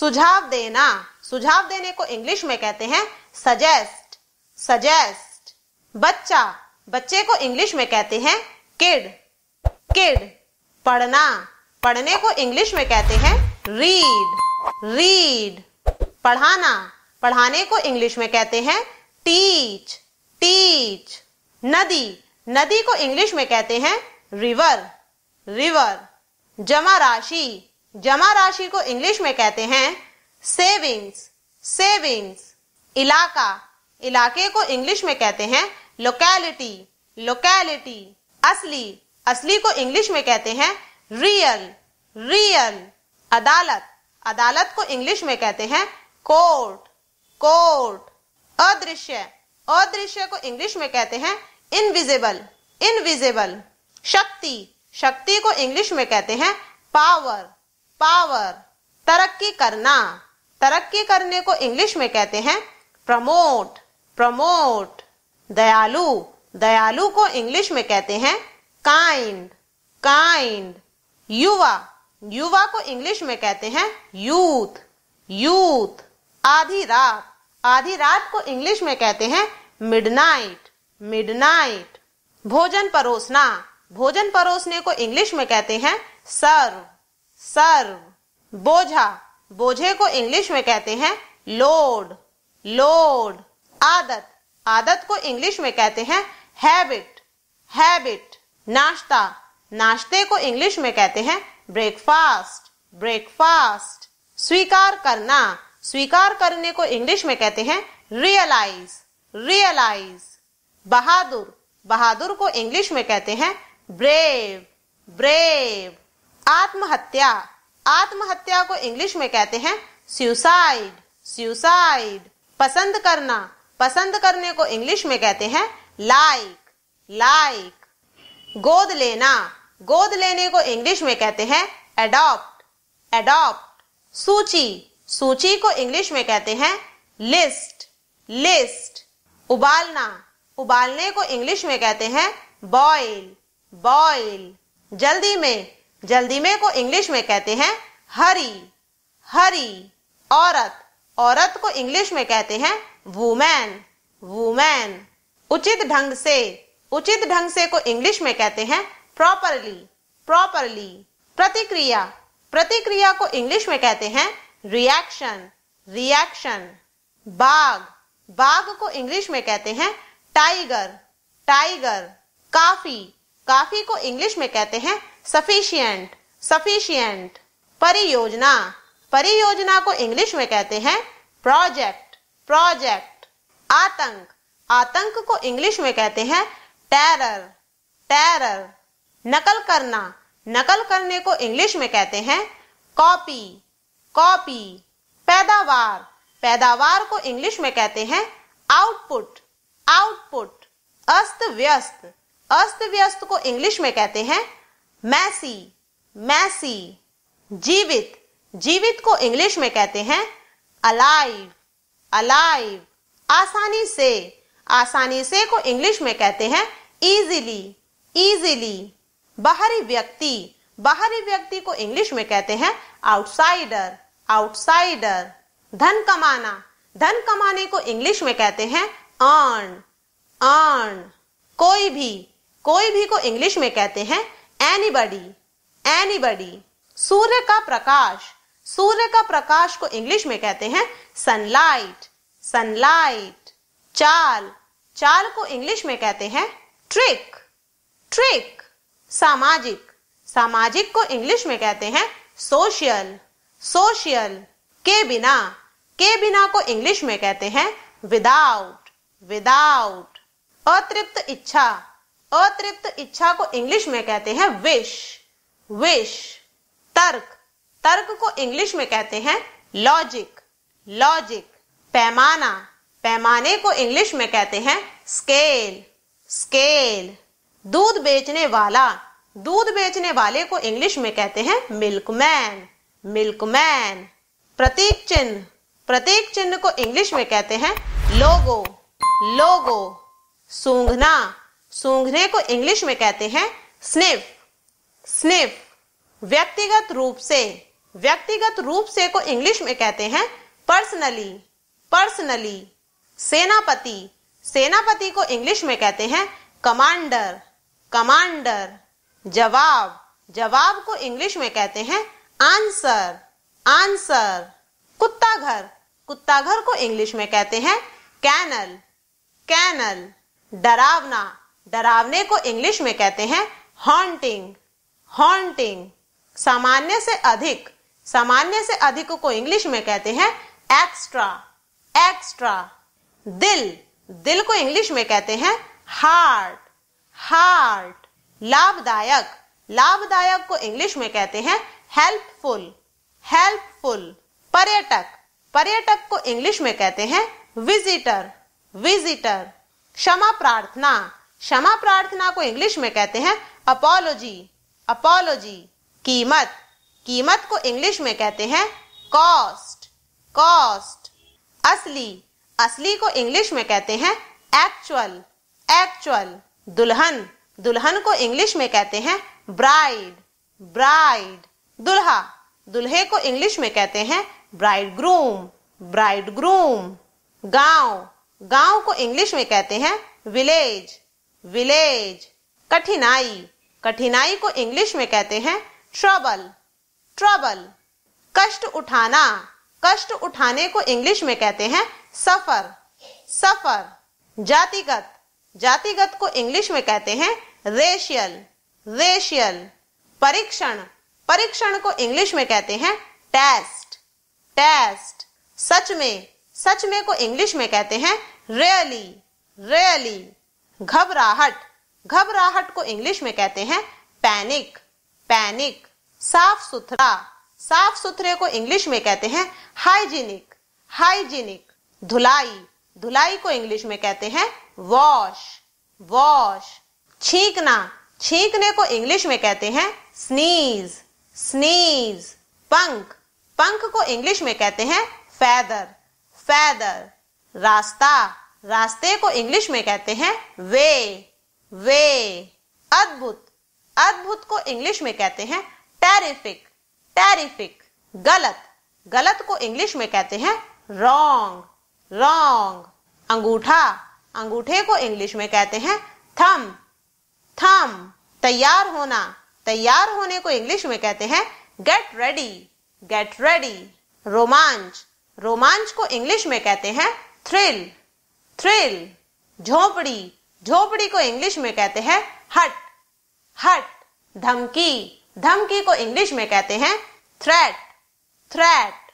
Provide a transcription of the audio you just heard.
सुझाव देना सुझाव देने को इंग्लिश में कहते हैं सजेस्ट सजेस्ट बच्चा बच्चे को इंग्लिश में कहते हैं किड किड पढ़ना पढ़ने को इंग्लिश में कहते हैं रीड रीड पढ़ाना पढ़ाने को इंग्लिश में कहते हैं टीच टीच नदी नदी को इंग्लिश में कहते हैं रिवर रिवर जमा राशि जमा राशि को इंग्लिश में कहते हैं सेविंग्स सेविंग्स इलाका इलाके को इंग्लिश में कहते हैं लोकेलिटी लोकेलिटी असली असली को इंग्लिश में कहते हैं रियल रियल अदालत अदालत को इंग्लिश में कहते हैं कोर्ट कोर्ट अदृश्य अदृश्य को इंग्लिश में कहते हैं इनविजिबल इनविजिबल शक्ति शक्ति को इंग्लिश में कहते हैं पावर पावर तरक्की करना तरक्की करने को इंग्लिश में कहते हैं प्रमोट प्रमोट दयालु दयालु को इंग्लिश में कहते हैं काइंड काइंड युवा युवा को इंग्लिश में कहते हैं यूथ यूथ आधी रात आधी रात को इंग्लिश में कहते हैं मिडनाइट मिडनाइट भोजन परोसना भोजन परोसने को इंग्लिश में कहते हैं सर्व सर्व बोझा बोझे को इंग्लिश में कहते हैं लोड लोड आदत आदत को इंग्लिश में कहते हैं हैबिट हैबिट नाश्ता नाश्ते को इंग्लिश में कहते हैं ब्रेकफास्ट ब्रेकफास्ट स्वीकार करना स्वीकार करने को इंग्लिश में कहते हैं रियलाइज रियलाइज बहादुर बहादुर को इंग्लिश में कहते हैं ब्रेव ब्रेव आत्महत्या आत्महत्या को इंग्लिश में कहते हैं सुसाइड सुसाइड पसंद करना पसंद करने को इंग्लिश में कहते हैं लाइक लाइक गोद लेना गोद लेने को इंग्लिश में कहते हैं एडॉप्ट एडॉप्ट सूची सूची को इंग्लिश में कहते हैं लिस्ट लिस्ट उबालना उबालने को इंग्लिश में कहते हैं बॉइल बॉइल जल्दी में जल्दी में को इंग्लिश में कहते हैं हरी हरी औरत औरत को इंग्लिश में कहते हैं वुमेन वुमैन उचित ढंग से उचित ढंग से को इंग्लिश में कहते हैं प्रॉपरली प्रॉपरली प्रतिक्रिया प्रतिक्रिया को इंग्लिश में कहते हैं रिएक्शन रिएक्शन बाघ बाघ को इंग्लिश में कहते हैं टाइगर टाइगर काफी काफी को इंग्लिश में कहते हैं सफिशियंट सफिशियंट परियोजना परियोजना को इंग्लिश में कहते हैं प्रोजेक्ट प्रोजेक्ट आतंक आतंक को इंग्लिश में कहते हैं टेरर टेरर नकल करना नकल करने को इंग्लिश में कहते हैं कॉपी कॉपी पैदावार पैदावार को इंग्लिश में कहते हैं आउटपुट आउटपुट अस्त व्यस्त अस्त व्यस्त को इंग्लिश में कहते हैं मैसी मैसी जीवित जीवित को इंग्लिश में कहते हैं अलाइव अलाइव आसानी से आसानी से को इंग्लिश में कहते हैं इजीली इजीली बाहरी व्यक्ति बाहरी व्यक्ति को इंग्लिश में कहते हैं आउटसाइडर आउटसाइडर धन कमाना धन कमाने को इंग्लिश में कहते हैं अर्न अर्न कोई भी कोई भी को इंग्लिश में कहते हैं एनीबडी एनीबडी सूर्य का प्रकाश सूर्य का प्रकाश को इंग्लिश में कहते हैं सनलाइट सनलाइट चाल चाल को इंग्लिश में कहते हैं ट्रिक ट्रिक सामाजिक सामाजिक को इंग्लिश में कहते हैं सोशल सोशल के बिना के बिना को इंग्लिश में कहते हैं विदाउट विदाउट अतृप्त इच्छा अतृप्त इच्छा को इंग्लिश में कहते हैं विश विश तर्क तर्क को इंग्लिश में कहते हैं लॉजिक लॉजिक पैमाना पैमाने को इंग्लिश में कहते हैं स्केल स्केल दूध बेचने वाला दूध बेचने वाले को इंग्लिश में कहते हैं मिल्कमैन मिल्कमैन प्रतीक चिन्ह प्रतीक चिन्ह को इंग्लिश में कहते हैं लोगो लोगो सूंघना सूंघने को इंग्लिश में कहते हैं स्निफ स्निफ व्यक्तिगत रूप से व्यक्तिगत रूप से को इंग्लिश में कहते हैं पर्सनली पर्सनली सेनापति सेनापति को इंग्लिश में कहते हैं कमांडर कमांडर जवाब जवाब को इंग्लिश में कहते हैं आंसर आंसर कुत्ता घर कुत्ता घर को इंग्लिश में कहते हैं कैनल कैनल डरावना डरावने को इंग्लिश में कहते हैं हॉन्टिंग हॉन्टिंग सामान्य से अधिक सामान्य से अधिक को इंग्लिश में कहते हैं एक्स्ट्रा एक्स्ट्रा दिल दिल को इंग्लिश में कहते हैं हार्ट हार्ट लाभदायक लाभदायक को इंग्लिश में कहते हैं हेल्पफुल हेल्पफुल पर्यटक पर्यटक को इंग्लिश में कहते हैं विजिटर विजिटर क्षमा प्रार्थना क्षमा प्रार्थना को इंग्लिश में कहते हैं अपोलोजी अपोलोजी कीमत कीमत को इंग्लिश में कहते हैं कॉस्ट कॉस्ट असली असली को इंग्लिश में कहते हैं एक्चुअल एक्चुअल दुल्हन दुल्हन को इंग्लिश में कहते हैं ब्राइड ब्राइड दुल्हा दुल्हे को इंग्लिश में कहते हैं ब्राइड ग्रूम ब्राइड ग्रूम गांव गांव को इंग्लिश में कहते हैं विलेज विलेज कठिनाई कठिनाई को इंग्लिश में कहते हैं ट्रबल ट्रबल कष्ट उठाना कष्ट उठाने को इंग्लिश में कहते हैं सफर सफर जातिगत जातिगत को इंग्लिश में कहते हैं रेशियल रेशियल परीक्षण परीक्षण को इंग्लिश में कहते हैं टेस्ट टेस्ट सच में सच में को इंग्लिश में कहते हैं रियली रियली घबराहट घबराहट को इंग्लिश में कहते हैं पैनिक पैनिक साफ सुथरा साफ सुथरे को इंग्लिश में कहते हैं हाइजीनिक हाइजीनिक धुलाई धुलाई को इंग्लिश में कहते हैं वॉश वॉश छींकना छींकने को इंग्लिश में कहते हैं स्नीज स्नीज पंख पंख को इंग्लिश में कहते हैं फैदर फैदर रास्ता रास्ते को इंग्लिश में कहते हैं वे वे अद्भुत अद्भुत को इंग्लिश में कहते हैं टेरिफिक टेरिफिक गलत गलत को इंग्लिश में कहते हैं रॉन्ग रॉन्ग अंगूठा अंगूठे को इंग्लिश में कहते हैं थम थम तैयार होना तैयार होने को इंग्लिश में कहते हैं गेट रेडी गेट रेडी रोमांच रोमांच को इंग्लिश में कहते हैं थ्रिल थ्रिल झोपड़ी झोपड़ी को इंग्लिश में कहते हैं हट हट धमकी धमकी को इंग्लिश में कहते हैं थ्रेट थ्रेट